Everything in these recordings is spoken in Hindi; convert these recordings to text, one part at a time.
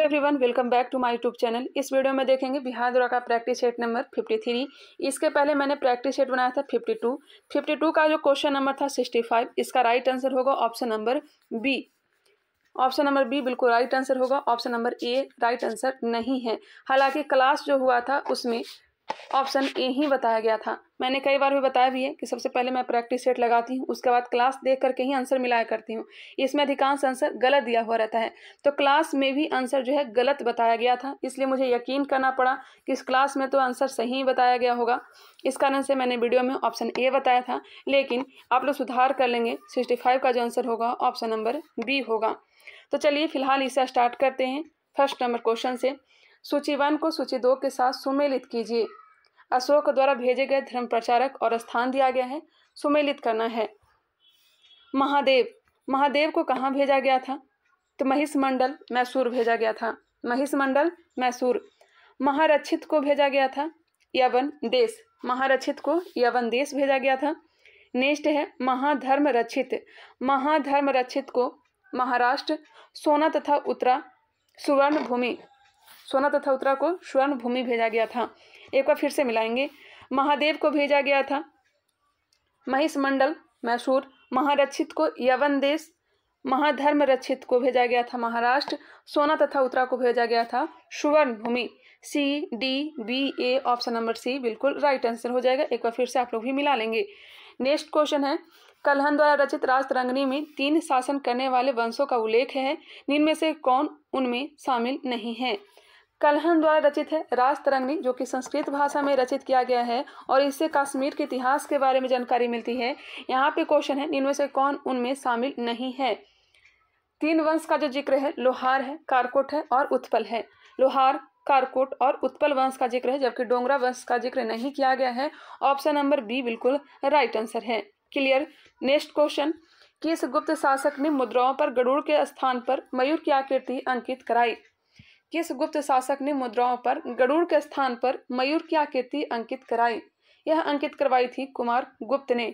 everyone welcome back to my YouTube channel इस वीडियो में देखेंगे बिहार दौरा का practice set number fifty three इसके पहले मैंने प्रैक्टिस सेट बनाया था फिफ्टी टू फिफ्टी टू का जो क्वेश्चन नंबर था सिक्सटी फाइव इसका राइट आंसर होगा option number B option number B बिल्कुल राइट आंसर होगा option number A right answer नहीं है हालांकि क्लास जो हुआ था उसमें ऑप्शन ए ही बताया गया था मैंने कई बार भी बताया भी है कि सबसे पहले मैं प्रैक्टिस सेट लगाती हूँ उसके बाद क्लास देख करके ही आंसर मिलाया करती हूँ इसमें अधिकांश आंसर गलत दिया हुआ रहता है तो क्लास में भी आंसर जो है गलत बताया गया था इसलिए मुझे यकीन करना पड़ा कि इस क्लास में तो आंसर सही बताया गया होगा इस कारण से मैंने वीडियो में ऑप्शन ए बताया था लेकिन आप लोग सुधार कर लेंगे सिक्सटी फाइव का जो आंसर होगा ऑप्शन नंबर बी होगा तो चलिए फिलहाल इसे स्टार्ट करते हैं फर्स्ट नंबर क्वेश्चन से सूची वन को सूची दो के साथ सुमेलित कीजिए अशोक द्वारा भेजे गए धर्म प्रचारक और स्थान दिया गया है सुमेलित करना है महादेव महादेव को कहाँ भेजा गया था तो महिष मंडल मैसूर भेजा गया था महिष मंडल मैसूर महारक्षित को भेजा गया था यवन देश महारक्षित को यवन देश भेजा गया था नेक्स्ट है महाधर्म रक्षित महाधर्म रक्षित को महाराष्ट्र सोना तथा उत्तरा सुवर्ण भूमि सोना तथा उत्तरा को स्वर्ण भूमि भेजा गया था एक बार फिर से मिलाएंगे महादेव को भेजा गया था महिष मंडल मैसूर महारक्षित को यवन देश महाधर्म रक्षित को भेजा गया था महाराष्ट्र सोना तथा उत्तरा को भेजा गया था Suvarna Bhumi C D B A option number C बिल्कुल राइट आंसर हो जाएगा एक बार फिर से आप लोग भी मिला लेंगे नेक्स्ट क्वेश्चन है कलहन द्वारा रचित रंगनी में तीन शासन करने वाले वंशों का उल्लेख है जिनमें से कौन उनमें शामिल नहीं है कलहन द्वारा रचित है राज तरंगनी जो कि संस्कृत भाषा में रचित किया गया है और इससे कश्मीर के इतिहास के बारे में जानकारी मिलती है यहाँ पे क्वेश्चन है इनमें से कौन उनमें शामिल नहीं है तीन वंश का जो जिक्र है लोहार है कारकोट है और उत्पल है लोहार कारकोट और उत्पल वंश का जिक्र है जबकि डोंगरा वंश का जिक्र नहीं किया गया है ऑप्शन नंबर बी बिल्कुल राइट आंसर है क्लियर नेक्स्ट क्वेश्चन किस गुप्त शासक ने मुद्राओं पर गरुड़ के स्थान पर मयूर की आकृति अंकित कराई किस गुप्त शासक ने मुद्राओं पर गरुड़ के स्थान पर मयूर की आकृति अंकित कराई यह अंकित करवाई थी कुमार गुप्त ने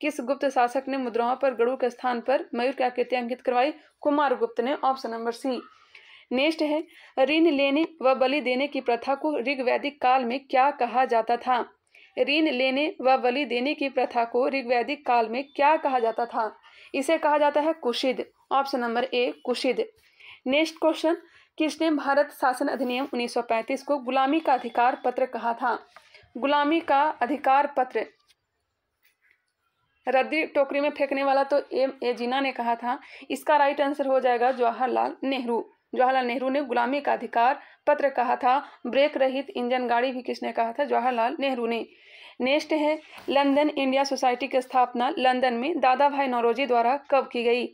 किस गुप्त शासक ने मुद्राओं पर गरुड़ के स्थान पर मयूर की आकृति अंकित करवाई कुमार गुप्त ने ऑप्शन नंबर सी नेक्स्ट है ऋण लेने व बलि देने की प्रथा को ऋग्वैदिक काल में क्या कहा जाता था ऋण लेने व बलि देने की प्रथा को ऋग्वैदिक काल में क्या कहा जाता था इसे कहा जाता है कुशिद ऑप्शन नंबर ए कुशिद नेक्स्ट क्वेश्चन किसने भारत शासन अधिनियम 1935 को गुलामी का अधिकार पत्र कहा था गुलामी का अधिकार पत्र रद्दी टोकरी में फेंकने वाला तो एम ए जीना ने कहा था इसका राइट आंसर हो जाएगा जवाहरलाल नेहरू जवाहरलाल नेहरू ने गुलामी का अधिकार पत्र कहा था ब्रेक रहित इंजन गाड़ी भी किसने कहा था जवाहरलाल नेहरू ने नेक्स्ट है लंदन इंडिया सोसाइटी की स्थापना लंदन में दादा भाई नौरोजी द्वारा कब की गई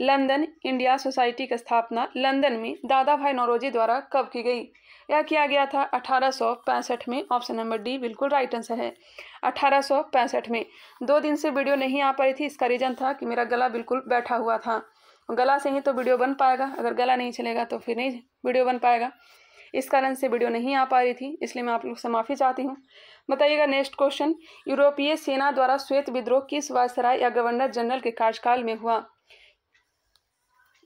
लंदन इंडिया सोसाइटी की स्थापना लंदन में दादा भाई नौरोजी द्वारा कब की गई यह किया गया था अठारह में ऑप्शन नंबर डी बिल्कुल राइट आंसर है अठारह में दो दिन से वीडियो नहीं आ पा रही थी इसका रीज़न था कि मेरा गला बिल्कुल बैठा हुआ था गला से ही तो वीडियो बन पाएगा अगर गला नहीं चलेगा तो फिर नहीं वीडियो बन पाएगा इस कारण से वीडियो नहीं आ पा रही थी इसलिए मैं आप लोग से माफ़ी चाहती हूँ बताइएगा नेक्स्ट क्वेश्चन यूरोपीय सेना द्वारा श्वेत विद्रोह किस वायसराय या गवर्नर जनरल के कार्यकाल में हुआ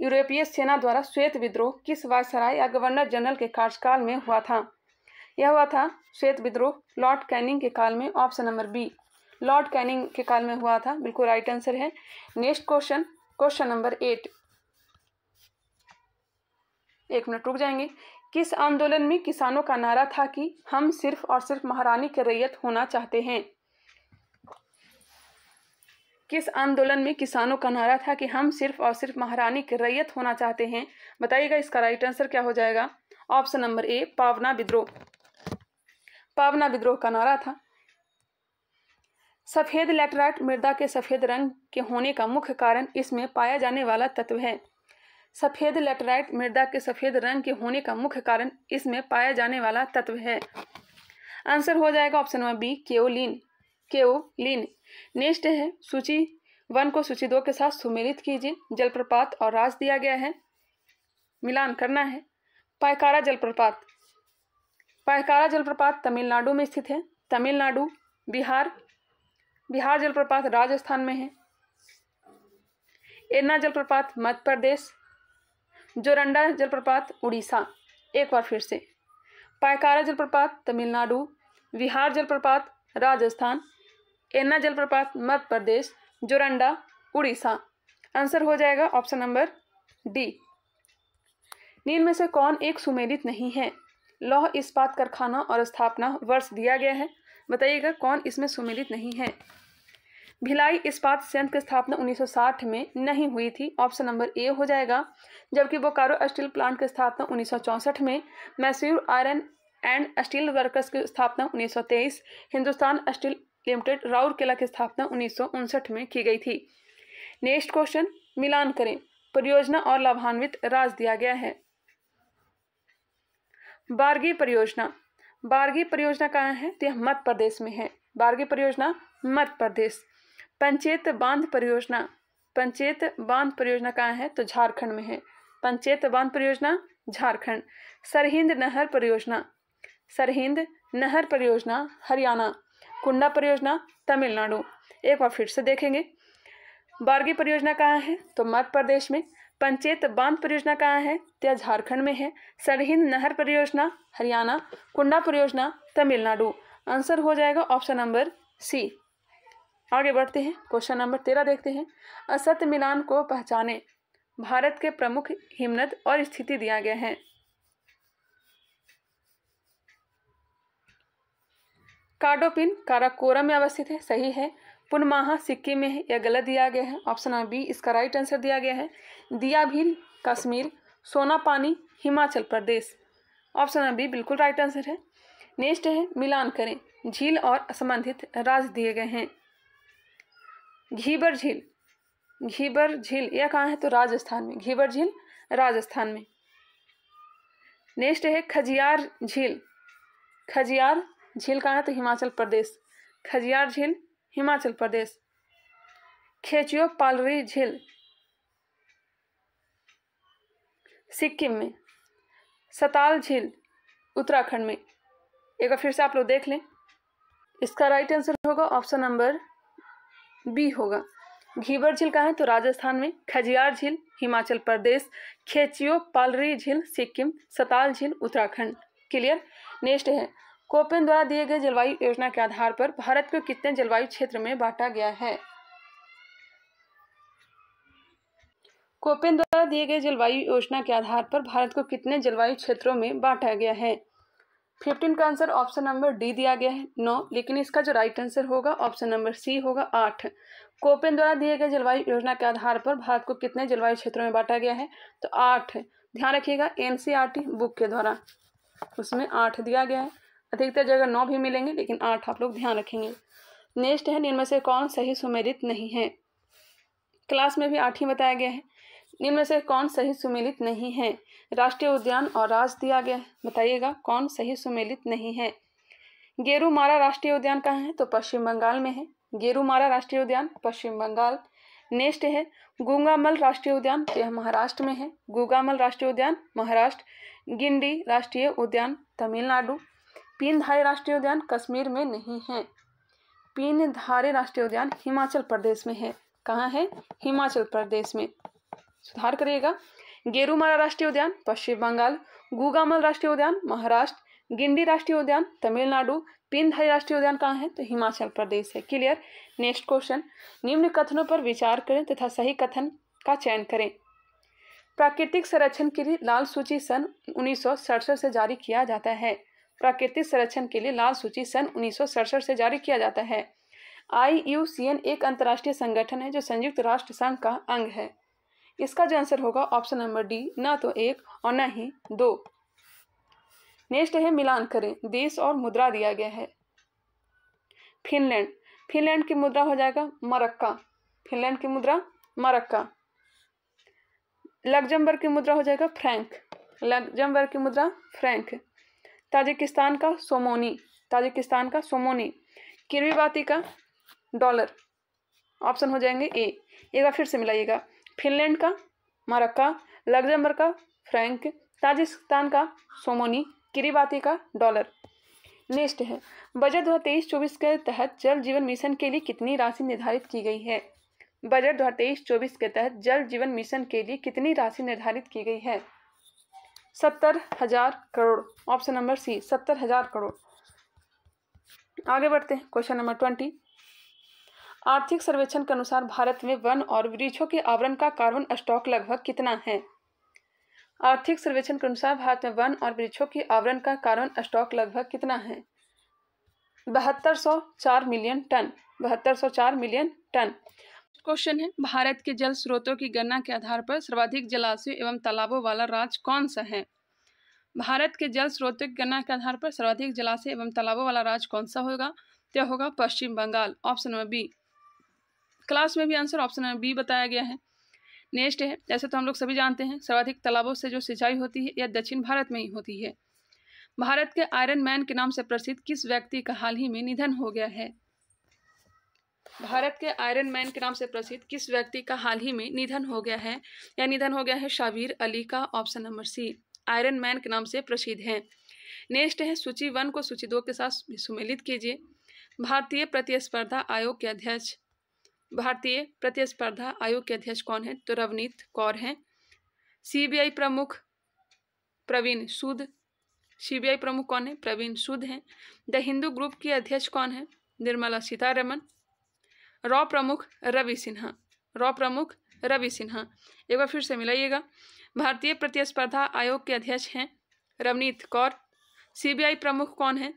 यूरोपीय सेना द्वारा श्वेत विद्रोह किस वायसराय या गवर्नर जनरल के कार्यकाल में हुआ था यह हुआ था श्वेत विद्रोह लॉर्ड कैनिंग के काल में option number B Lord Canning के काल में हुआ था बिल्कुल राइट आंसर है next question question number eight एक मिनट रुक जाएंगे किस आंदोलन में किसानों का नारा था कि हम सिर्फ और सिर्फ महारानी के रैयत होना चाहते हैं किस आंदोलन में किसानों का नारा था कि हम सिर्फ और सिर्फ महारानी की रैयत होना चाहते हैं बताइएगा इसका राइट आंसर क्या हो जाएगा ऑप्शन नंबर ए पावना विद्रोह पावना विद्रोह का नारा था सफ़ेद लेटराइट मृदा के सफ़ेद रंग के होने का मुख्य कारण इसमें पाया जाने वाला तत्व है सफ़ेद लेटराइट मृदा के सफ़ेद रंग के होने का मुख्य कारण इसमें पाया जाने वाला तत्व है आंसर हो जाएगा option number B kaolin kaolin next है सूची वन को सूची दो के साथ सुमेलित कीजिए जलप्रपात और राज दिया गया है मिलान करना है पायकारा जलप्रपात पायकारा जलप्रपात तमिलनाडु में स्थित है तमिलनाडु बिहार बिहार जलप्रपात राजस्थान में है एरना जलप्रपात मध्य प्रदेश जोरंडा जलप्रपात उड़ीसा एक बार फिर से पायकारा जलप्रपात तमिलनाडु बिहार जलप्रपात राजस्थान एना जलप्रपात मध्य प्रदेश जोरंडा उड़ीसा आंसर हो जाएगा ऑप्शन नंबर डी नील में से कौन एक सुमेलित नहीं है लौह इस्पात कारखाना और स्थापना वर्ष दिया गया है बताइएगा कौन इसमें सुमेलित नहीं है भिलाई इस्पात संयंत्र की स्थापना 1960 में नहीं हुई थी ऑप्शन नंबर ए हो जाएगा जबकि बोकारो स्टील प्लांट की स्थापना 1964 में Mysore iron and steel workers की स्थापना 1923 हिंदुस्तान स्टील लिमिटेड राउरकेला की स्थापना उन्नीस में की गई थी नेक्स्ट क्वेश्चन मिलान करें परियोजना और लाभान्वित राज दिया गया है बारगी परियोजना बारगी परियोजना कहाँ है तो यह मध्य प्रदेश में है बारगी परियोजना मध्य प्रदेश पंचेत बांध परियोजना पंचेत बांध परियोजना कहाँ है तो झारखंड में है पंचेत बांध परियोजना झारखंड सरहिंद नहर परियोजना सरहिंद नहर परियोजना हरियाणा कुंडा परियोजना तमिलनाडु एक बार फिर से देखेंगे बारगी परियोजना कहाँ है तो मध्य प्रदेश में पंचेत बांध परियोजना कहाँ है तो झारखंड में है सरहिंद नहर परियोजना हरियाणा कुंडा परियोजना तमिलनाडु आंसर हो जाएगा ऑप्शन नंबर सी आगे बढ़ते हैं क्वेश्चन नंबर तेरह देखते हैं असत मिलान को पहचाने भारत के प्रमुख हिम्मत और स्थिति दिया गया है कार्डोपिन काराकोरम में अवस्थित है सही है पुनमाहा सिक्किम में है यह गलत दिया गया है ऑप्शन नंबर बी इसका राइट आंसर दिया गया है Bhil Kashmir Sonapani Himachal Pradesh option number B बिल्कुल राइट आंसर है नेक्स्ट है मिलान करें झील और संबंधित राज्य दिए गए हैं घीबर झील घीबर झील यह कहाँ है तो राजस्थान में घीबर झील राजस्थान में नेक्स्ट है खजियार झील खजियार झील कहाँ है तो हिमाचल प्रदेश खजियार झील हिमाचल प्रदेश खेचियो पालरी झील सिक्किम में सताल झील उत्तराखंड में एक बार फिर से आप लोग देख लें इसका राइट आंसर होगा ऑप्शन नंबर बी होगा घीवर झील कहाँ है तो राजस्थान में खजियार झील हिमाचल प्रदेश खेचियो पालरी झील सिक्किम सताल झील उत्तराखंड क्लियर नेक्स्ट है कोपेन द्वारा दिए गए जलवायु योजना के आधार पर भारत को कितने जलवायु क्षेत्र में बांटा गया है कोपेन द्वारा दिए गए जलवायु योजना के आधार पर भारत को कितने जलवायु क्षेत्रों में बांटा गया है फिफ्टीन का आंसर ऑप्शन नंबर डी दिया गया है नौ लेकिन इसका जो राइट आंसर होगा ऑप्शन नंबर सी होगा आठ कोपेन द्वारा दिए गए जलवायु योजना के आधार पर भारत को कितने जलवायु क्षेत्रों में बांटा गया है तो आठ ध्यान रखिएगा एन बुक के द्वारा उसमें आठ दिया गया है अधिकतर जगह नौ भी मिलेंगे लेकिन आठ आप लोग ध्यान रखेंगे नेक्स्ट है निम्न से कौन सही सुमेलित नहीं है क्लास में भी आठ ही बताया गया है निम्न से कौन सही सुमेलित नहीं है राष्ट्रीय उद्यान और राज दिया गया है बताइएगा कौन सही सुमेलित नहीं है गेरुमारा राष्ट्रीय उद्यान कहाँ है तो पश्चिम बंगाल में है गेरुमारा राष्ट्रीय उद्यान पश्चिम बंगाल नेक्स्ट है गुंगामल राष्ट्रीय उद्यान तो यह महाराष्ट्र में है गुंगामल राष्ट्रीय उद्यान महाराष्ट्र गिंडी राष्ट्रीय उद्यान तमिलनाडु पीनधारी राष्ट्रीय उद्यान कश्मीर में नहीं है पीनधारी राष्ट्रीय उद्यान हिमाचल प्रदेश में है कहाँ है हिमाचल प्रदेश में सुधार करिएगा गेरुमारा राष्ट्रीय उद्यान पश्चिम बंगाल गुगामल राष्ट्रीय उद्यान महाराष्ट्र गिंडी राष्ट्रीय उद्यान तमिलनाडु पिनधारी राष्ट्रीय उद्यान कहाँ है तो हिमाचल प्रदेश है क्लियर नेक्स्ट क्वेश्चन निम्न कथनों पर विचार करें तथा सही कथन का चयन करें प्राकृतिक संरक्षण के लिए लाल सूची सन उन्नीस से जारी किया जाता है प्राकृतिक संरक्षण के लिए लाल सूची सन उन्नीस से जारी किया जाता है आई एक अंतर्राष्ट्रीय संगठन है जो संयुक्त राष्ट्र संघ का अंग है इसका जो आंसर होगा ऑप्शन नंबर डी ना तो एक और ना ही दो नेक्स्ट है मिलान करें देश और मुद्रा दिया गया है फिनलैंड फिनलैंड की मुद्रा हो जाएगा मरक्का फिनलैंड की मुद्रा मरक्का लग्जमबर्ग की मुद्रा हो जाएगा फ्रैंक लग्जमबर्ग की मुद्रा फ्रैंक ताजिकिस्तान का सोमोनी ताजिकिस्तान का सोमोनी किर्वीबाती का डॉलर ऑप्शन हो जाएंगे ए एक बार फिर से मिलाइएगा फिनलैंड का मरक्का लग्जमबर्ग का फ्रैंक ताजिकिस्तान का सोमोनी किरीबाती का डॉलर नेक्स्ट है बजट दो हज़ार तेईस चौबीस के तहत जल जीवन मिशन के लिए कितनी राशि निर्धारित की गई है बजट दो हज़ार तेईस चौबीस के तहत जल जीवन मिशन के लिए कितनी राशि निर्धारित की गई है सत्तर हजार करोड़ ऑप्शन नंबर सी सत्तर हजार करोड़ आगे बढ़ते हैं क्वेश्चन नंबर ट्वेंटी आर्थिक सर्वेक्षण के अनुसार भारत में वन और वृक्षों के आवरण का कार्बन स्टॉक लगभग कितना है आर्थिक सर्वेक्षण के अनुसार भारत में वन और वृक्षों के आवरण का कार्बन स्टॉक लगभग कितना है बहत्तर सौ चार मिलियन टन बहत्तर सौ चार मिलियन टन नेक्स्ट क्वेश्चन है भारत के जल स्रोतों की गणना के आधार पर सर्वाधिक जलाशय एवं तालाबों वाला राज्य कौन सा है भारत के जल स्रोतों की गणना के आधार पर सर्वाधिक जलाशय एवं तालाबों वाला राज्य कौन सा होगा तो होगा Paschim Bangal option number B class में भी आंसर ऑप्शन नंबर बी बताया गया है नेक्स्ट है जैसे तो हम लोग सभी जानते हैं सर्वाधिक तालाबों से जो सिंचाई होती है यह दक्षिण भारत में ही होती है भारत के आयरन मैन के नाम से प्रसिद्ध किस व्यक्ति का हाल ही में निधन हो गया है भारत के आयरन मैन के नाम से प्रसिद्ध किस व्यक्ति का हाल ही में निधन हो गया है या निधन हो गया है शाबीर अली का option number C iron man के नाम से प्रसिद्ध है नेक्स्ट है सूची वन को सूची दो के साथ सुमेलित कीजिए भारतीय प्रतिस्पर्धा आयोग के अध्यक्ष भारतीय प्रतिस्पर्धा आयोग के अध्यक्ष कौन है तो रवनीत कौर हैं सीबीआई प्रमुख प्रवीण सूद सीबीआई प्रमुख कौन है प्रवीण सूद हैं द हिंदू ग्रुप के अध्यक्ष कौन है निर्मला सीतारमन रॉ प्रमुख रवि सिन्हा रॉ प्रमुख रवि सिन्हा एक बार फिर से मिलाइएगा भारतीय प्रतिस्पर्धा आयोग के अध्यक्ष हैं रवनीत कौर सीबीआई प्रमुख कौन है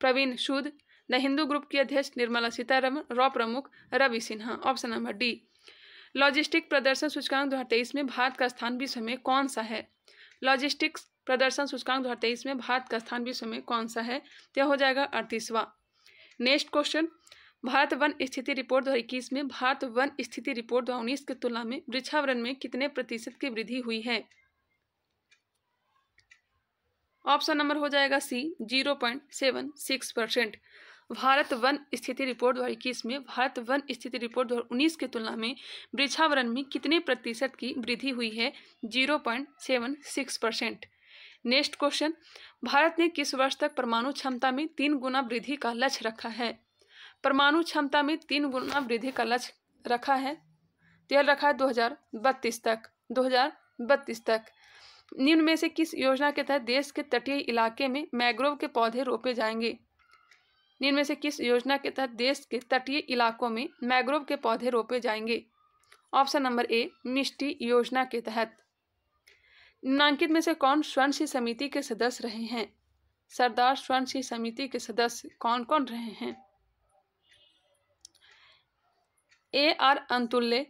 प्रवीण सूद द हिंदू ग्रुप की अध्यक्ष निर्मला सीतारमन रॉ प्रमुख Ravi Sinha option number D logistic प्रदर्शन सूचकांक दो में भारत का स्थान विश्व में कौन सा है लॉजिस्टिक्स प्रदर्शन सूचकांक दो में भारत का स्थान विश्व में कौन सा है यह हो जाएगा अड़तीसवा नेक्स्ट क्वेश्चन भारत वन स्थिति रिपोर्ट दो में भारत वन स्थिति रिपोर्ट दो की तुलना में वृक्षावरण में कितने प्रतिशत की वृद्धि हुई है ऑप्शन नंबर हो जाएगा C zero point seven six percent Bharat वन स्थिति रिपोर्ट दो में भारत वन स्थिति रिपोर्ट दो की तुलना में वृक्षावरण में कितने प्रतिशत की वृद्धि हुई है zero point seven six percent next question Bharat ने किस वर्ष तक परमाणु क्षमता में तीन गुना वृद्धि का लक्ष्य रखा है परमाणु क्षमता में तीन गुना वृद्धि का लक्ष्य रखा है तेल रखा है दो हजार बत्तीस तक दो हजार बत्तीस तक निम्न में से किस योजना के तहत देश के तटीय इलाके में मैग्रोव के पौधे रोपे जाएंगे निम्न में से किस योजना के तहत देश के तटीय इलाकों में मैग्रोव के पौधे रोपे जाएंगे ऑप्शन नंबर ए मिष्टी योजना के तहत निम्नांकित में से कौन स्वर्ण समिति के सदस्य रहे हैं सरदार स्वर्ण समिति के सदस्य कौन कौन रहे हैं A R Antulay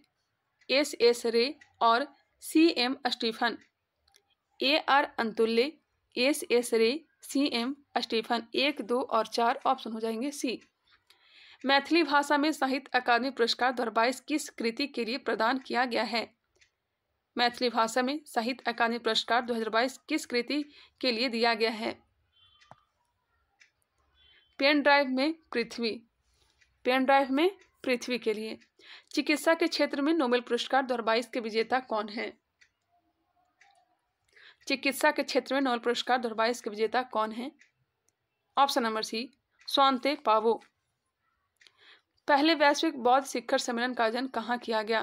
S S Ray और C M Stephen A R Antulay S S Ray C M Stephen एक दो और चार ऑप्शन हो जाएंगे सी मैथिली भाषा में साहित्य अकादमी पुरस्कार दो किस कृति के लिए प्रदान किया गया है मैथिली भाषा में साहित्य अकादमी पुरस्कार 2022 किस कृति के लिए दिया गया है पेन ड्राइव में पृथ्वी पेन ड्राइव में पृथ्वी के लिए चिकित्सा के क्षेत्र में नोबेल पुरस्कार दो के विजेता कौन है चिकित्सा के क्षेत्र में नोबेल पुरस्कार दो के विजेता कौन है ऑप्शन नंबर सी स्वांते पावो पहले वैश्विक बौद्ध शिखर सम्मेलन का आयोजन कहाँ किया गया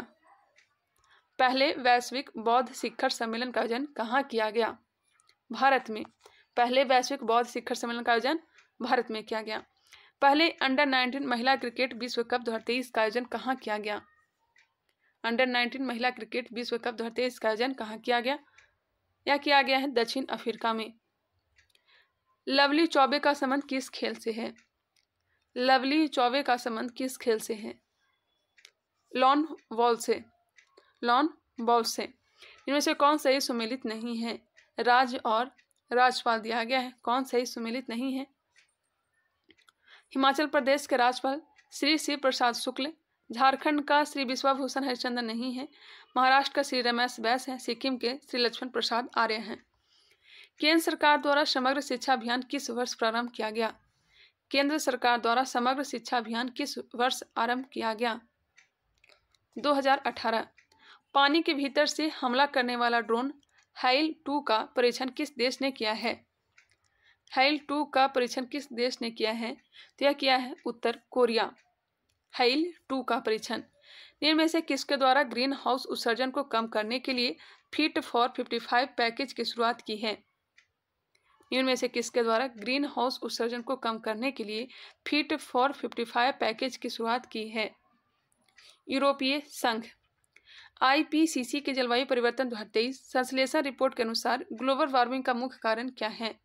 पहले वैश्विक बौद्ध शिखर सम्मेलन का आयोजन कहाँ किया गया भारत में पहले वैश्विक बौद्ध शिखर सम्मेलन का आयोजन भारत में किया गया पहले अंडर 19 महिला क्रिकेट विश्व कप दो का आयोजन कहाँ किया गया अंडर 19 महिला क्रिकेट विश्व कप दो का आयोजन कहाँ किया गया या किया गया है दक्षिण अफ्रीका में लवली चौबे का संबंध किस खेल से है लवली चौबे का संबंध किस खेल से है लॉन बॉल से लॉन बॉल से इनमें से कौन सही सुमिलित नहीं है राज और राजपाल दिया गया है कौन सही सुमिलित नहीं है हिमाचल प्रदेश के राज्यपाल श्री शिव प्रसाद शुक्ल झारखंड का श्री विश्वाभूषण हरिचंद्र नहीं है महाराष्ट्र का श्री रमेश बैस है सिक्किम के श्री लक्ष्मण प्रसाद आर्य हैं केंद्र सरकार द्वारा समग्र शिक्षा अभियान किस वर्ष प्रारंभ किया गया केंद्र सरकार द्वारा समग्र शिक्षा अभियान किस वर्ष आरंभ किया गया 2018 पानी के भीतर से हमला करने वाला ड्रोन हाइल टू का परीक्षण किस देश ने किया है हाइल टू का परीक्षण किस देश ने किया है तो यह किया है उत्तर कोरिया हाइल टू का परीक्षण निम्न से किसके द्वारा ग्रीन हाउस उत्सर्जन को कम करने के लिए फिट फॉर 55 पैकेज की शुरुआत की है में से किसके द्वारा ग्रीन हाउस उत्सर्जन को कम करने के लिए फिट फॉर 55 पैकेज की शुरुआत की है यूरोपीय संघ आईपीसीसी के जलवायु परिवर्तन दो संश्लेषण रिपोर्ट के अनुसार ग्लोबल वार्मिंग का मुख्य कारण क्या है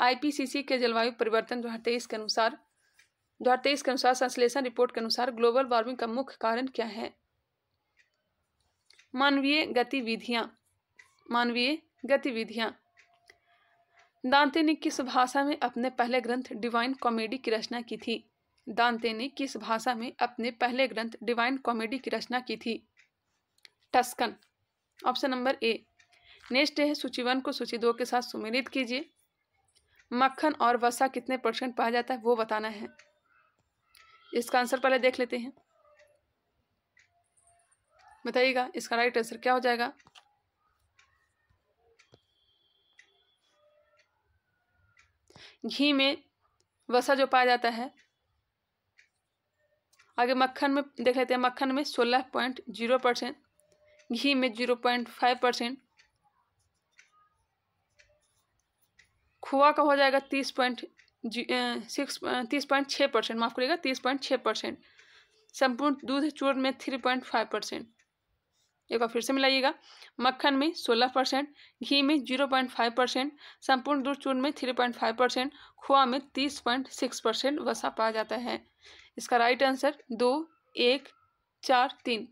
आईपीसीसी के जलवायु परिवर्तन दो के अनुसार दो के अनुसार संश्लेषण रिपोर्ट के अनुसार ग्लोबल वार्मिंग का मुख्य कारण क्या है मानवीय गतिविधियां मानवीय गतिविधियां दांते ने किस भाषा में अपने पहले ग्रंथ डिवाइन कॉमेडी की रचना की थी दांते ने किस भाषा में अपने पहले ग्रंथ डिवाइन कॉमेडी की रचना की थी Tuscan option number A next है सूची वन को सूची दो के साथ सुमेलित कीजिए मक्खन और वसा कितने परसेंट पाया जाता है वो बताना है इसका आंसर पहले देख लेते हैं बताइएगा इसका राइट आंसर क्या हो जाएगा घी में वसा जो पाया जाता है आगे मक्खन में देख लेते हैं मक्खन में सोलह पॉइंट जीरो परसेंट घी में जीरो पॉइंट फाइव परसेंट खोआ का हो जाएगा तीस पॉइंट सिक्स तीस पॉइंट छः परसेंट माफ़ करिएगा तीस पॉइंट छः परसेंट संपूर्ण दूध चूर्ण में थ्री पॉइंट फाइव परसेंट एक बार फिर से मिलाइएगा मक्खन में सोलह परसेंट घी में जीरो पॉइंट फाइव परसेंट संपूर्ण दूध चूर्ण में थ्री पॉइंट फाइव परसेंट खोआ में तीस पॉइंट सिक्स परसेंट वसा पाया जाता है इसका राइट आंसर दो एक चार तीन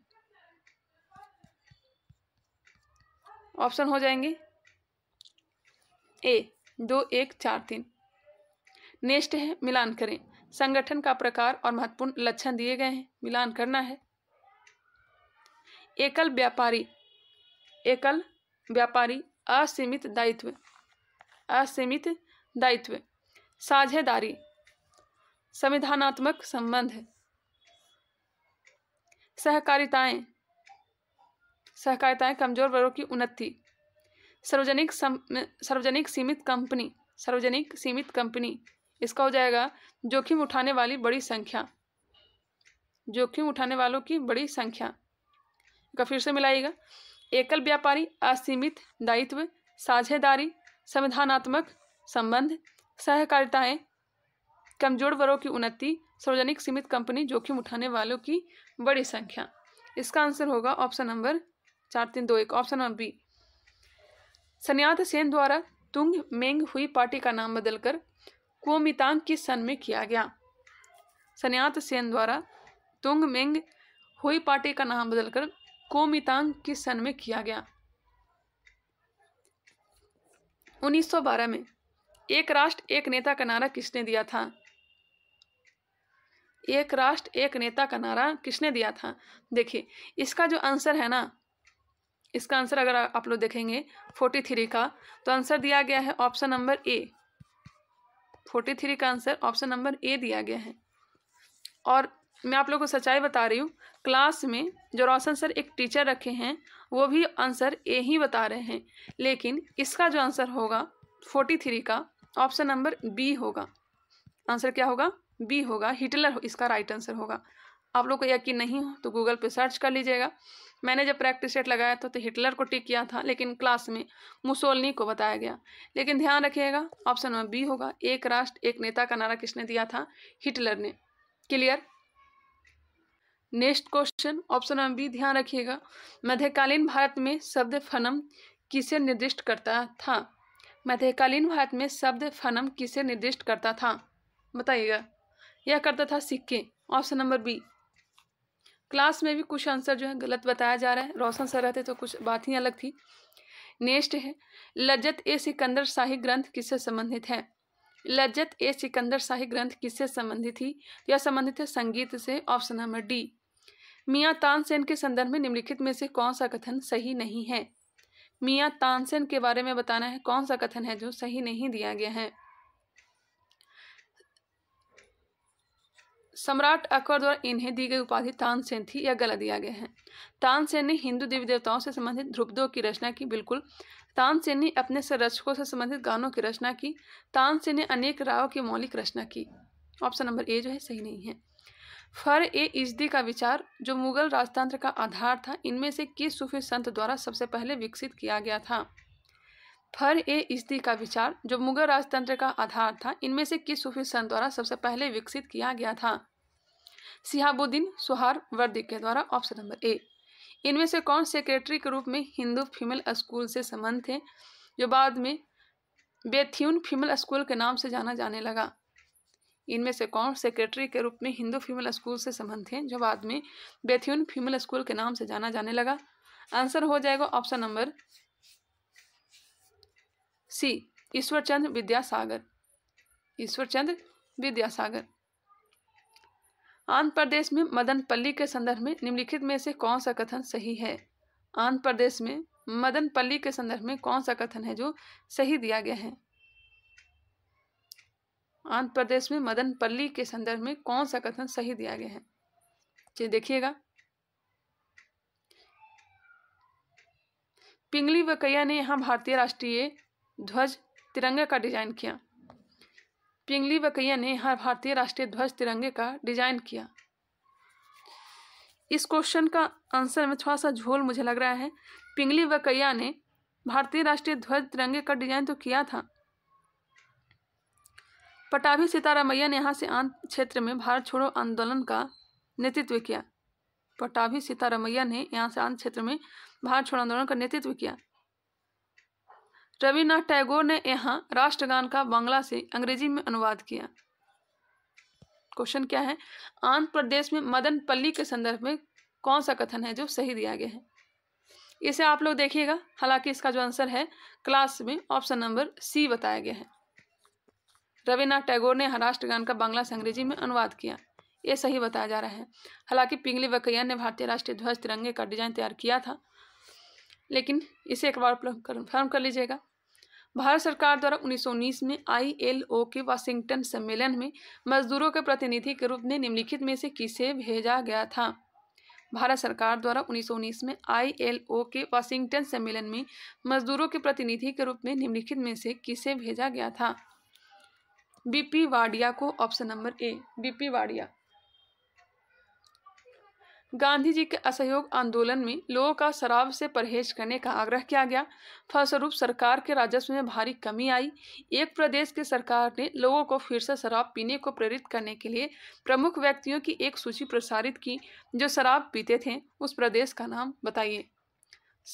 ऑप्शन हो जाएंगे ए दो एक चार तीन नेक्स्ट है मिलान करें संगठन का प्रकार और महत्वपूर्ण लक्षण दिए गए हैं मिलान करना है एकल व्यापारी एकल व्यापारी असीमित दायित्व असीमित दायित्व साझेदारी संविधानात्मक संबंध सहकारिताएं सहकारिताएं कमजोर वर्गों की उन्नति सार्वजनिक सार्वजनिक सीमित कंपनी सार्वजनिक सीमित कंपनी इसका हो जाएगा जोखिम उठाने वाली बड़ी संख्या जोखिम उठाने वालों की बड़ी संख्या का फिर से मिलाइएगा एकल व्यापारी असीमित दायित्व साझेदारी संविधानात्मक संबंध सहकारिताएं कमजोर वर्गों की उन्नति सार्वजनिक सीमित कंपनी जोखिम उठाने वालों की बड़ी संख्या इसका आंसर होगा ऑप्शन नंबर चार तीन दो एक option number B Sun Yat Sen द्वारा तुंग मेंग हुई पार्टी का नाम बदलकर कुओमितांग की सन में किया गया सन्यात सेन द्वारा तुंग मेंग हुई पार्टी का नाम बदलकर कोमितांग की सन में किया गया 1912 में एक राष्ट्र एक नेता का नारा किसने दिया था एक राष्ट्र एक नेता का नारा किसने दिया था देखिए इसका जो आंसर है ना इसका आंसर अगर आप लोग देखेंगे फोर्टी थ्री का तो आंसर दिया गया है option number A forty three का आंसर ऑप्शन नंबर ए दिया गया है और मैं आप लोग को सच्चाई बता रही हूँ क्लास में जो रोशन सर एक टीचर रखे हैं वो भी आंसर ए ही बता रहे हैं लेकिन इसका जो आंसर होगा फोर्टी थ्री का ऑप्शन नंबर बी होगा आंसर क्या होगा बी होगा हिटलर इसका राइट आंसर होगा आप लोग को यकीन नहीं हो तो गूगल पे सर्च कर लीजिएगा मैंने जब प्रैक्टिस सेट लगाया तो, तो हिटलर को टिक किया था लेकिन क्लास में मुसोलनी को बताया गया लेकिन ध्यान रखिएगा ऑप्शन नंबर बी होगा एक राष्ट्र एक नेता का नारा किसने दिया था हिटलर ने clear next question option number B ध्यान रखिएगा मध्यकालीन भारत में शब्द फनम किसे निर्दिष्ट करता था मध्यकालीन भारत में शब्द फनम किसे निर्दिष्ट करता था बताइएगा यह करता था सिक्के ऑप्शन नंबर बी क्लास में भी कुछ आंसर जो है गलत बताया जा रहा है रोशन सर रहते तो कुछ बात ही अलग थी नेक्स्ट है लज्जत ए सिकंदर शाही ग्रंथ किससे संबंधित है लज्जत ए सिकंदर शाही ग्रंथ किससे संबंधित थी या संबंधित है संगीत से ऑप्शन नंबर डी मियाँ तानसेन के संदर्भ में निम्नलिखित में से कौन सा कथन सही नहीं है मियाँ तानसेन के बारे में बताना है कौन सा कथन है जो सही नहीं दिया गया है सम्राट अकबर द्वारा इन्हें दी गई उपाधि तानसेन थी या गलत दिया गया है तानसेन ने हिंदू देवी देवताओं से संबंधित ध्रुपदों की रचना की बिल्कुल तानसेन ने अपने संरक्षकों से संबंधित गानों की रचना की तानसेन ने अनेक रावों की मौलिक रचना की ऑप्शन नंबर ए जो है सही नहीं है फर ए इजदी का विचार जो मुगल राजतंत्र का आधार था इनमें से किस सूफी संत द्वारा सबसे पहले विकसित किया गया था फर ए इस्ती का विचार जो मुगल राजतंत्र का आधार था इनमें से किस सूफी संत द्वारा सबसे पहले विकसित किया गया था सिहाबुद्दीन सुहार वर्दी के द्वारा ऑप्शन नंबर ए इनमें से कौन सेक्रेटरी के रूप में हिंदू फीमेल स्कूल से संबंध थे जो बाद में बेथ्यून फीमेल स्कूल के नाम से जाना जाने लगा इनमें से कौन सेक्रेटरी के रूप में हिंदू फीमेल स्कूल से संबंध थे जो बाद में बेथ्यून फीमेल स्कूल के नाम से जाना जाने लगा आंसर हो जाएगा option number C Ishwarchand Vidyasagar Ishwarchand Vidyasagar Andhra Pradesh में मदनपल्ली के संदर्भ में निम्नलिखित में से कौन सा कथन सही है आंध्र प्रदेश में मदनपल्ली के संदर्भ में कौन सा कथन है जो सही दिया गया है आंध्र प्रदेश में मदनपल्ली के संदर्भ में कौन सा कथन सही दिया गया है चलिए देखिएगा पिंगली वकैया ने यहाँ भारतीय राष्ट्रीय ध्वज तिरंगे का डिजाइन किया पिंगली वकैया ने हर भारतीय राष्ट्रीय ध्वज तिरंगे का डिजाइन किया इस क्वेश्चन का आंसर में थोड़ा सा झोल मुझे लग रहा है पिंगली वकैया ने भारतीय राष्ट्रीय ध्वज तिरंगे का डिजाइन तो किया था पटाभी सीतारामैया ने यहाँ से आंध क्षेत्र में भारत छोड़ो आंदोलन का नेतृत्व किया पटाभी सीतारामैया ने यहाँ से आंध क्षेत्र में भारत छोड़ो आंदोलन का नेतृत्व किया रविनाथ टैगोर ने यहाँ राष्ट्रगान का बांग्ला से अंग्रेजी में अनुवाद किया क्वेश्चन क्या है आंध्र प्रदेश में मदन पल्ली के संदर्भ में कौन सा कथन है जो सही दिया गया है इसे आप लोग देखिएगा हालांकि इसका जो आंसर है क्लास में ऑप्शन नंबर सी बताया गया है रविनाथ टैगोर ने यहाँ राष्ट्रगान का बांग्ला से अंग्रेजी में अनुवाद किया ये सही बताया जा रहा है हालांकि पिंगली वकैया ने भारतीय राष्ट्रीय ध्वज तिरंगे का डिजाइन तैयार किया था लेकिन इसे एक बार कन्फर्म कर लीजिएगा भारत सरकार द्वारा 1919 में आईएलओ के वाशिंगटन सम्मेलन में मजदूरों के प्रतिनिधि के रूप में निम्नलिखित में से किसे भेजा गया था भारत सरकार द्वारा 1919 में आईएलओ के वाशिंगटन सम्मेलन में मजदूरों के प्रतिनिधि के रूप में निम्नलिखित में से किसे भेजा गया था बीपी वाडिया को option number A BP Wadia Gandhi ji के असहयोग आंदोलन में लोगों का शराब से परहेज करने का आग्रह किया गया फलस्वरूप सरकार के राजस्व में भारी कमी आई एक प्रदेश की सरकार ने लोगों को फिर से शराब पीने को प्रेरित करने के लिए प्रमुख व्यक्तियों की एक सूची प्रसारित की जो शराब पीते थे उस प्रदेश का नाम बताइए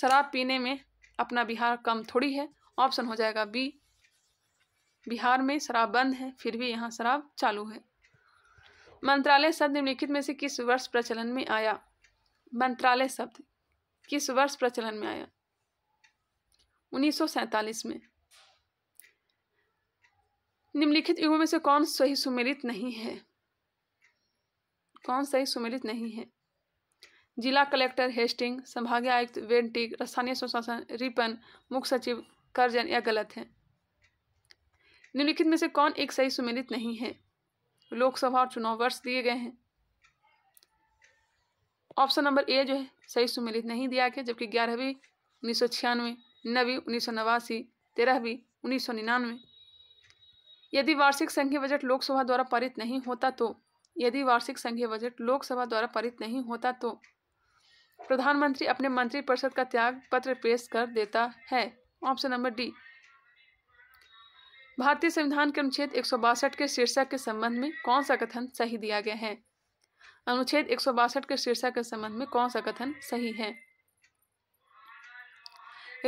शराब पीने में अपना बिहार कम थोड़ी है ऑप्शन हो जाएगा बी बिहार में शराब बंद है फिर भी यहाँ शराब चालू है मंत्रालय शब्द निम्नलिखित में से किस वर्ष प्रचलन में आया मंत्रालय शब्द किस वर्ष प्रचलन में आया उन्नीस में निम्नलिखित युगों में से कौन सही सुमेलित नहीं है कौन सही सुमेलित नहीं है जिला कलेक्टर हेस्टिंग संभागीय आयुक्त वेंटिक स्थानीय सुशासन रिपन मुख्य सचिव करजन या गलत है निम्नलिखित में से कौन एक सही सुमेलित नहीं है लोकसभा और चुनाव वर्ष दिए गए हैं ऑप्शन नंबर ए जो है सही सुमिलित नहीं दिया गया जबकि ग्यारहवीं उन्नीस सौ छियानवे नवी उन्नीस सौ नवासी तेरहवीं उन्नीस सौ निन्यानवे यदि वार्षिक संघीय बजट लोकसभा द्वारा पारित नहीं होता तो यदि वार्षिक संघीय बजट लोकसभा द्वारा पारित नहीं होता तो प्रधानमंत्री अपने मंत्रिपरिषद का त्याग पत्र पेश कर देता है ऑप्शन नंबर डी भारतीय संविधान के अनुच्छेद एक के शीर्षक के संबंध में कौन सा कथन सही दिया गया है अनुच्छेद एक के शीर्षक के संबंध में कौन सा कथन सही है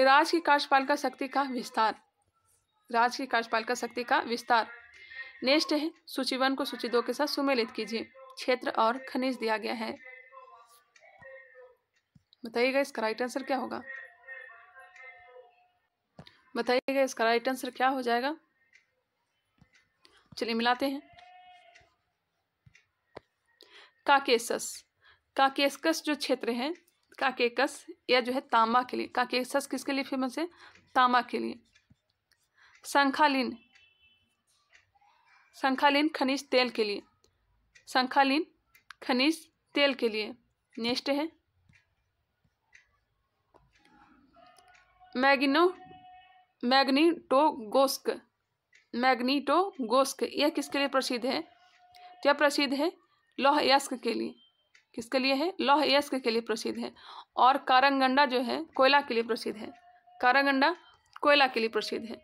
राज की कार्यपालिका शक्ति का विस्तार राज की कार्यपालिका शक्ति का विस्तार नेक्स्ट है सूची वन को सूची दो के साथ सुमेलित कीजिए क्षेत्र और खनिज दिया गया है बताइएगा इसका राइट आंसर क्या होगा बताइएगा इसका राइट आंसर क्या हो जाएगा चलिए मिलाते हैं काकेसस काकेसकस जो क्षेत्र है काकेकस या जो है तांबा के लिए काकेसस किसके लिए फेमस है तांबा के लिए संखालीन संखालीन खनिज तेल के लिए संखालीन खनिज तेल के लिए नेक्स्ट है मैग्नो मैग्नीटोगोस्क मैग्नीटो गोस्क यह किसके लिए प्रसिद्ध है क्या प्रसिद्ध है लौह यस्क के लिए किसके लिए है लौह यस्क के लिए प्रसिद्ध है और कारंगंडा जो है कोयला के लिए प्रसिद्ध है कारंगंडा कोयला के लिए प्रसिद्ध है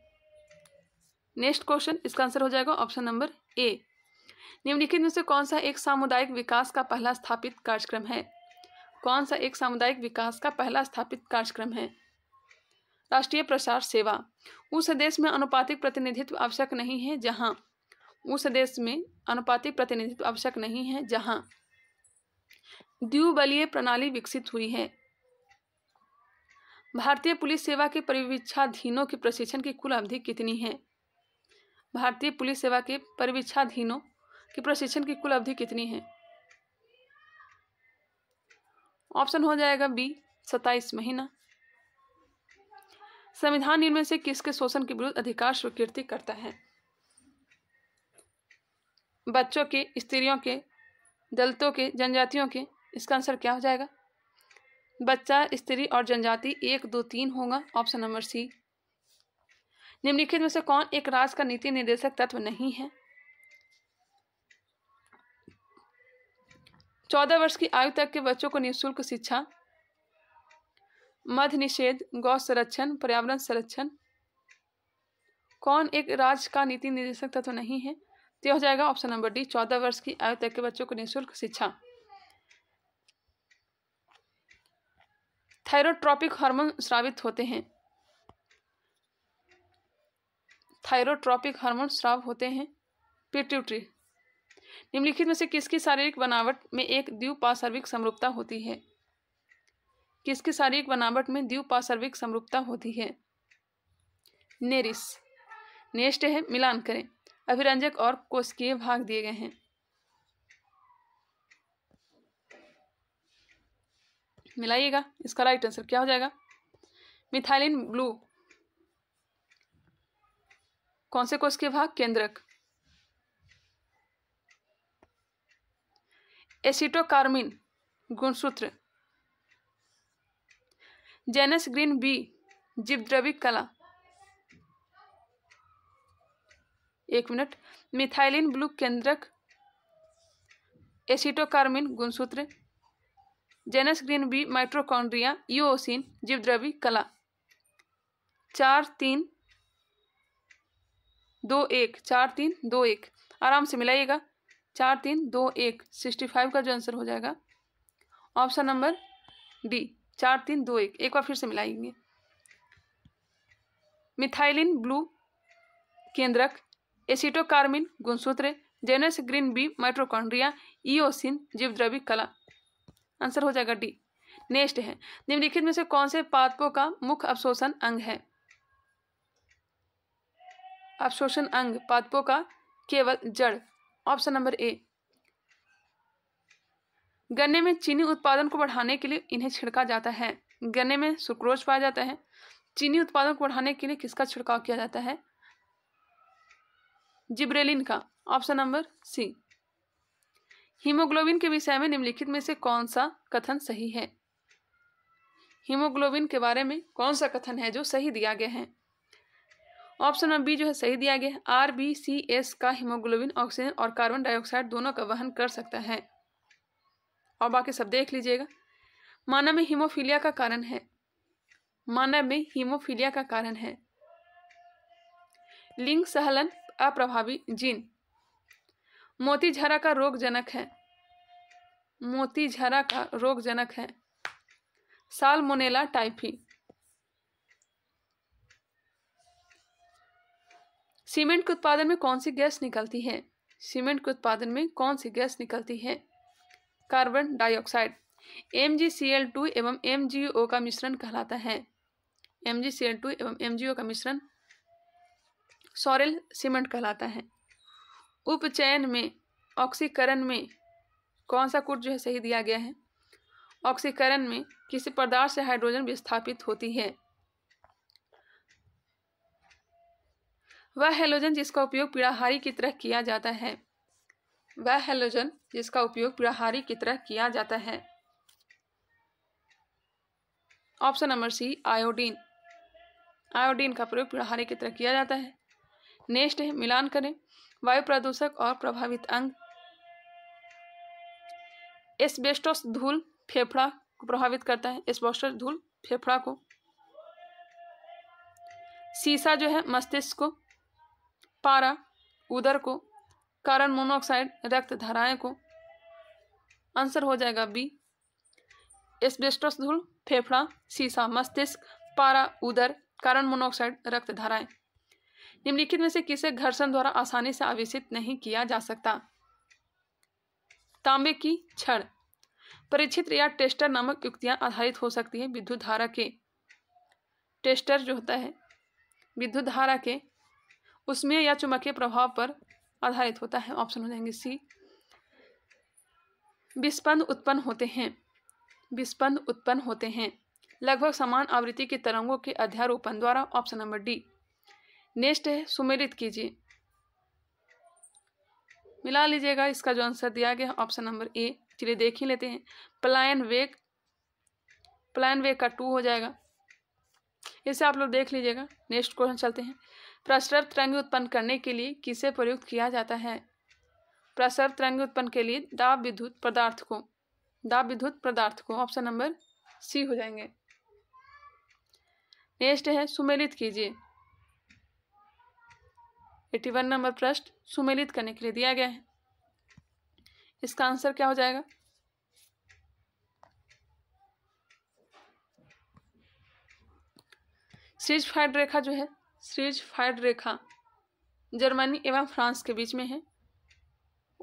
नेक्स्ट क्वेश्चन इसका आंसर हो जाएगा ऑप्शन नंबर ए निम्नलिखित में से कौन सा एक सामुदायिक विकास का पहला स्थापित कार्यक्रम है कौन सा एक सामुदायिक विकास का पहला स्थापित कार्यक्रम है राष्ट्रीय प्रसार सेवा उस देश में अनुपातिक प्रतिनिधित्व आवश्यक नहीं है जहाँ उस देश में अनुपातिक प्रतिनिधित्व आवश्यक नहीं है जहाँ द्विबलीय प्रणाली विकसित हुई है भारतीय पुलिस सेवा के परिवीक्षाधीनों के प्रशिक्षण की कुल अवधि कितनी है भारतीय पुलिस सेवा के परिवीक्षाधीनों के प्रशिक्षण की कुल अवधि कितनी है ऑप्शन हो जाएगा बी सत्ताईस महीना संविधान निर्माण से किसके शोषण के विरुद्ध अधिकार स्वीकृति करता है बच्चों के स्त्रियों के दलितों के जनजातियों के इसका आंसर क्या हो जाएगा बच्चा स्त्री और जनजाति एक दो तीन होगा ऑप्शन नंबर सी निम्नलिखित में से कौन एक राज का नीति निर्देशक तत्व नहीं है चौदह वर्ष की आयु तक के बच्चों को निःशुल्क शिक्षा मध निषेध गौ संरक्षण पर्यावरण संरक्षण कौन एक राज्य का नीति निर्देशक तत्व नहीं है तो हो जाएगा ऑप्शन नंबर डी चौदह वर्ष की आयु तक के बच्चों को निःशुल्क शिक्षा थायरोट्रॉपिक हार्मोन श्रावित होते हैं थायरोट्रॉपिक हार्मोन श्राव होते हैं पिट्यूटरी निम्नलिखित में से किसकी शारीरिक बनावट में एक द्व्युपासर्विक समरूपता होती है कि इसकी शारीरिक बनावट में द्विपासर्विक समरूपता होती है नेरिस नेक्स्ट है मिलान करें अभिरंजक और के भाग दिए गए हैं मिलाइएगा इसका राइट आंसर क्या हो जाएगा मिथाइलिन ब्लू कौन से कोष के भाग केंद्रक एसिटोकार्मिन गुणसूत्र जेनस ग्रीन बी जीवद्रविक कला एक मिनट मिथाइलिन ब्लू केंद्रक एसिटोकार्मिन गुणसूत्र Janus green B mitochondria eosin जीवद्रवी कला चार तीन दो एक चार तीन दो एक आराम से मिलाइएगा चार तीन दो एक सिक्सटी फाइव का जो आंसर हो जाएगा ऑप्शन नंबर डी चार तीन दो एक एक बार फिर से मिलाएंगे मिथाइलिन ब्लू केंद्रक एसिटोकार्मिन गुणसूत्र Janus green B mitochondria eosin जीवद्रवी कला आंसर हो जाएगा डी नेक्स्ट है निम्नलिखित में से कौन से पादपों का मुख्य अवशोषण अंग है अवशोषण अंग पादपों का केवल जड़ ऑप्शन नंबर ए गन्ने में चीनी उत्पादन को बढ़ाने के लिए इन्हें छिड़का जाता है गन्ने में सुक्रोज पाया जाता है चीनी उत्पादन को बढ़ाने के लिए किसका छिड़काव किया जाता है जिब्रेलिन का ऑप्शन नंबर सी हीमोग्लोबिन के विषय में निम्नलिखित में से कौन सा कथन सही है हीमोग्लोबिन के बारे में कौन सा कथन है जो सही दिया गया है ऑप्शन नंबर बी जो है सही दिया गया है आर बी सी एस का हीमोग्लोबिन ऑक्सीजन और कार्बन डाइऑक्साइड दोनों का वहन कर सकता है और बाकी सब देख लीजिएगा मानव में हीमोफीलिया का कारण है मानव में हीमोफीलिया का कारण है लिंग सहलन अप्रभावी जीन मोती झरा का रोगजनक है मोती झरा का रोगजनक है साल मोनेला टाइफी सीमेंट के उत्पादन में कौन सी गैस निकलती है सीमेंट के उत्पादन में कौन सी गैस निकलती है कार्बन डाइऑक्साइड एम एवं एम का मिश्रण कहलाता है एम एवं एम का मिश्रण सॉरेल सीमेंट कहलाता है उपचयन में ऑक्सीकरण में कौन सा कूट जो है सही दिया गया है ऑक्सीकरण में किसी पदार्थ से हाइड्रोजन विस्थापित होती है वह हेलोजन जिसका उपयोग पीड़ाहारी की तरह किया जाता है वह हेलोजन जिसका उपयोग प्रहारी की तरह किया जाता है option number C iodine iodine का प्रयोग प्रहारी की तरह किया जाता है नेक्स्ट है मिलान करें वायु प्रदूषक और प्रभावित अंग एस्बेस्टोस धूल फेफड़ा को प्रभावित करता है एस्बेस्टोस धूल फेफड़ा को सीसा जो है मस्तिष्क को पारा उदर को कार्बन मोनोऑक्साइड रक्त धाराएं को आंसर हो जाएगा बी एस्बेस्टोस धूल फेफड़ा सीसा मस्तिष्क पारा उदर कार्बन मोनोऑक्साइड रक्त धाराएं निम्नलिखित में से किसे घर्षण द्वारा आसानी से आवेशित नहीं किया जा सकता तांबे की छड़ परीक्षित या टेस्टर नामक युक्तियां आधारित हो सकती है विद्युत धारा के टेस्टर जो होता है विद्युत धारा के उसमें या चुंबकीय प्रभाव पर आधारित होता है ऑप्शन हो जाएंगे सी विस्पंद उत्पन्न होते हैं विस्पंद उत्पन्न होते हैं लगभग समान आवृत्ति के तरंगों के अध्यारोपण द्वारा ऑप्शन नंबर डी नेक्स्ट है सुमेलित कीजिए मिला लीजिएगा इसका जो आंसर दिया गया ऑप्शन नंबर ए चलिए देख ही लेते हैं प्लायन वेग प्लायन वेग का टू हो जाएगा इसे आप लोग देख लीजिएगा नेक्स्ट क्वेश्चन चलते हैं प्रसर्व तरंग उत्पन्न करने के लिए किसे प्रयुक्त किया जाता है प्रसर्व तरंग उत्पन्न के लिए दाब विद्युत पदार्थ को दाब विद्युत पदार्थ को ऑप्शन नंबर सी हो जाएंगे नेक्स्ट है सुमेलित कीजिए एटी वन नंबर प्रश्न सुमेलित करने के लिए दिया गया है इसका आंसर क्या हो जाएगा सीज फाइड रेखा जो है सीरीज फायर रेखा जर्मनी एवं फ्रांस के बीच में है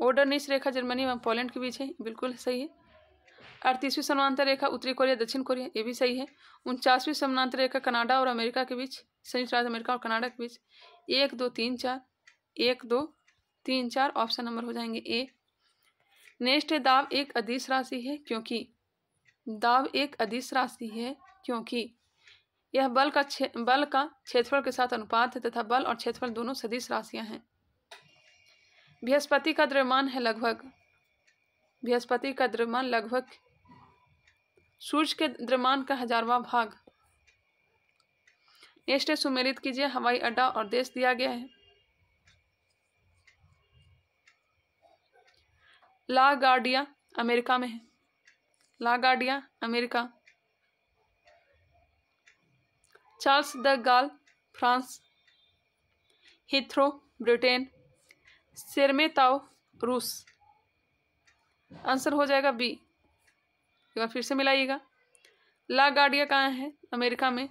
ओडर निश रेखा जर्मनी एवं पोलैंड के बीच है बिल्कुल सही है अड़तीसवीं समानांतर रेखा उत्तरी कोरिया दक्षिण कोरिया ये भी सही है उनचासवीं समानांतर रेखा कनाडा और अमेरिका के बीच संयुक्त राज्य अमेरिका और कनाडा के बीच एक दो तीन चार एक दो तीन चार ऑप्शन नंबर हो जाएंगे ए नेक्स्ट है दाव एक अधीश राशि है क्योंकि दाव एक अधिस राशि है क्योंकि यह बल का बल का क्षेत्रफल के साथ अनुपात है तथा बल और क्षेत्रफल दोनों सदिश राशियां हैं बृहस्पति का द्रव्यमान है लगभग बृहस्पति का द्रव्यमान लगभग सूर्य के द्रव्यमान का हजारवा भाग नेक्स्ट है सुमेलित कीजिए हवाई अड्डा और देश दिया गया है ला गार्डिया अमेरिका में है La Guardia America Charles de Gaulle France Heathrow Britain Sheremetyevo रूस आंसर हो जाएगा बी एक बार फिर से मिलाइएगा ला गार्डिया कहाँ है अमेरिका में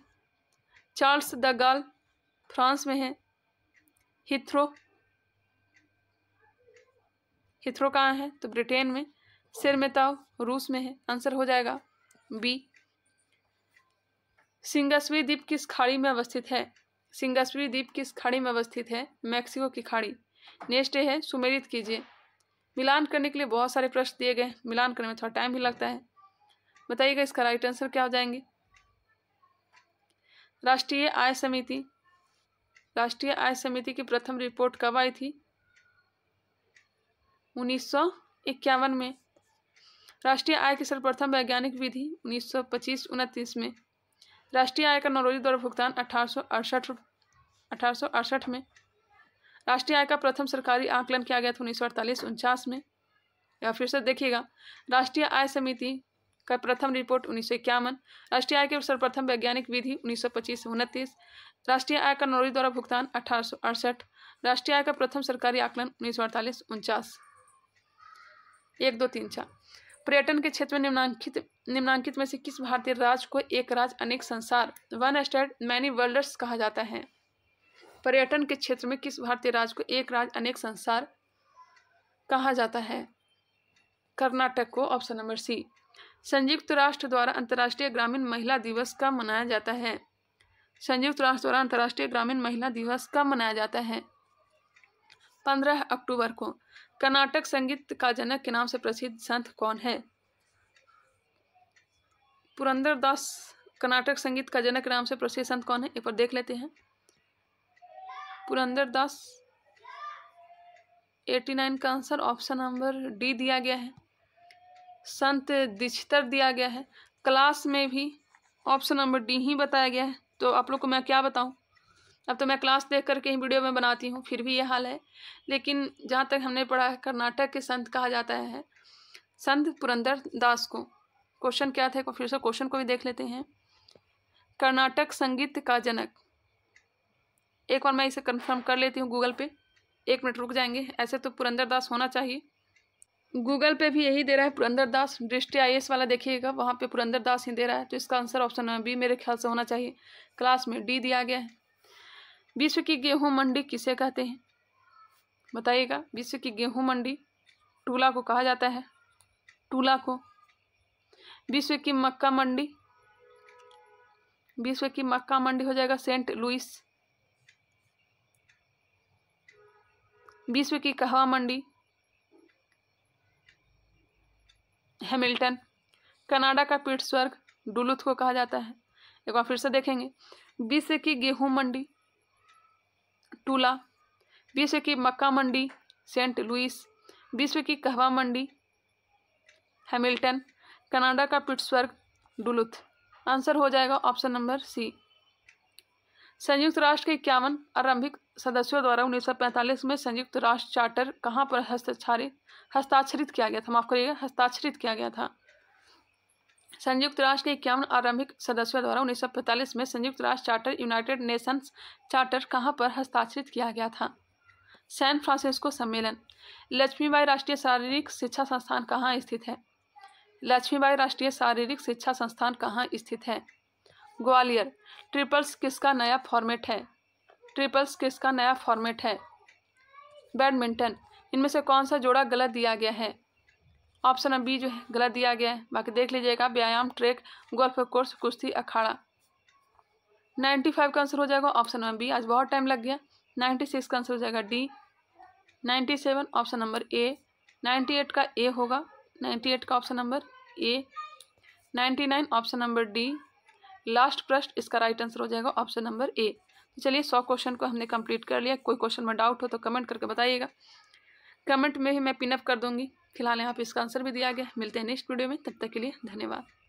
चार्ल्स द गाल फ्रांस में है हिथ्रो हिथ्रो कहाँ है तो ब्रिटेन में सिरमेताओ रूस में है आंसर हो जाएगा बी सिंगस्वी द्वीप किस खाड़ी में अवस्थित है सिंगस्वी द्वीप किस खाड़ी में अवस्थित है मैक्सिको की खाड़ी नेक्स्ट है सुमेरित कीजिए मिलान करने के लिए बहुत सारे प्रश्न दिए गए मिलान करने में थोड़ा टाइम भी लगता है बताइएगा इसका राइट आंसर क्या हो जाएंगे राष्ट्रीय आय समिति राष्ट्रीय आय समिति की प्रथम रिपोर्ट कब आई थी उन्नीस में राष्ट्रीय आय की सर्वप्रथम वैज्ञानिक विधि उन्नीस सौ में राष्ट्रीय आयकर नवरोजी द्वारा भुगतान अठारह सौ में राष्ट्रीय आय का प्रथम सरकारी आकलन किया गया था उन्नीस सौ अड़तालीस उनचास में या फिर से देखिएगा राष्ट्रीय आय समिति का प्रथम रिपोर्ट उन्नीस सौ इक्यावन राष्ट्रीय आय की सर्वप्रथम वैज्ञानिक विधि उन्नीस सौ पच्चीस उनतीस राष्ट्रीय आय का नौरी द्वारा भुगतान अठारह सौ अड़सठ राष्ट्रीय आय का प्रथम सरकारी आकलन उन्नीस सौ अड़तालीस उनचास एक दो तीन चार पर्यटन के क्षेत्र में निम्नांकित निम्नांकित में से किस भारतीय राज्य को एक राज्य अनेक संसार वन स्टेट मैनी वर्ल्डर्स कहा जाता है पर्यटन के क्षेत्र में किस भारतीय राज्य को एक राज्य अनेक संसार कहा जाता है कर्नाटक को ऑप्शन नंबर सी संयुक्त राष्ट्र द्वारा अंतर्राष्ट्रीय ग्रामीण महिला दिवस कब मनाया जाता है संयुक्त राष्ट्र द्वारा अंतर्राष्ट्रीय ग्रामीण महिला दिवस कब मनाया जाता है पंद्रह अक्टूबर को कर्नाटक संगीत का जनक के नाम से प्रसिद्ध संत कौन है पुरंदर दास कर्नाटक संगीत का जनक के नाम से प्रसिद्ध संत कौन है एक बार देख लेते हैं पुरंदर दास एटी नाइन का आंसर ऑप्शन नंबर डी दिया गया है संत दिछतर दिया गया है क्लास में भी ऑप्शन नंबर डी ही बताया गया है तो आप लोग को मैं क्या बताऊं अब तो मैं क्लास देख करके ही वीडियो में बनाती हूँ फिर भी ये हाल है लेकिन जहाँ तक हमने पढ़ा है कर्नाटक के संत कहा जाता है संत पुरंदर दास को क्वेश्चन क्या थे फिर से क्वेश्चन को भी देख लेते हैं कर्नाटक संगीत का जनक एक बार मैं इसे कंफर्म कर लेती हूँ गूगल पे एक मिनट रुक जाएंगे ऐसे तो पुरंदर दास होना चाहिए गूगल पे भी यही दे रहा है पुरंदर दास दृष्टि आई वाला देखिएगा वहाँ पे पुरंदर दास ही दे रहा है तो इसका आंसर ऑप्शन बी मेरे ख्याल से होना चाहिए क्लास में डी दिया गया है विश्व की गेहूं मंडी किसे कहते हैं बताइएगा विश्व की गेहूं मंडी टूला को कहा जाता है टूला को विश्व की मक्का मंडी विश्व की मक्का मंडी हो जाएगा सेंट लुइस विश्व की कहवा मंडी हैमिल्टन कनाडा का पीठ स्वर्ग डुलुथ को कहा जाता है एक बार फिर से देखेंगे विश्व की गेहूं मंडी टूला विश्व की मक्का मंडी सेंट लुइस विश्व की कहवा मंडी हैमिल्टन कनाडा का पिट्सबर्ग डुलुथ आंसर हो जाएगा ऑप्शन नंबर सी संयुक्त राष्ट्र के इक्यावन आरंभिक सदस्यों द्वारा 1945 में संयुक्त राष्ट्र चार्टर कहाँ पर हस्ताक्षरित हस्ताक्षरित किया गया था माफ करिएगा हस्ताक्षरित किया गया था संयुक्त राष्ट्र के इक्यावन आरंभिक सदस्यों द्वारा 1945 में संयुक्त राष्ट्र चार्टर यूनाइटेड नेशंस चार्टर कहाँ पर हस्ताक्षरित किया गया था सैन फ्रांसिस्को सम्मेलन लक्ष्मीबाई राष्ट्रीय शारीरिक शिक्षा संस्थान कहाँ स्थित है लक्ष्मीबाई राष्ट्रीय शारीरिक शिक्षा संस्थान कहाँ स्थित है ग्वालियर ट्रिपल्स किसका नया फॉर्मेट है ट्रिपल्स किसका नया फॉर्मेट है बैडमिंटन इनमें से कौन सा जोड़ा गलत दिया गया है ऑप्शन नंबर बी जो है गलत दिया गया है बाकी देख लीजिएगा व्यायाम ट्रैक गोल्फ कोर्स कुश्ती अखाड़ा नाइन्टी फाइव का आंसर हो जाएगा ऑप्शन नंबर बी आज बहुत टाइम लग गया नाइन्टी सिक्स का आंसर हो जाएगा D ninety seven option number A ninety eight का ए होगा नाइन्टी एट का option number A ninety nine option number D last प्रश्न इसका राइट आंसर हो जाएगा ऑप्शन नंबर ए तो चलिए सौ क्वेश्चन को हमने कंप्लीट कर लिया कोई क्वेश्चन में डाउट हो तो कमेंट करके बताइएगा कमेंट में ही मैं पिनअप कर दूँगी फिलहाल यहाँ पे इसका आंसर भी दिया गया मिलते हैं नेक्स्ट वीडियो में तब तक के लिए धन्यवाद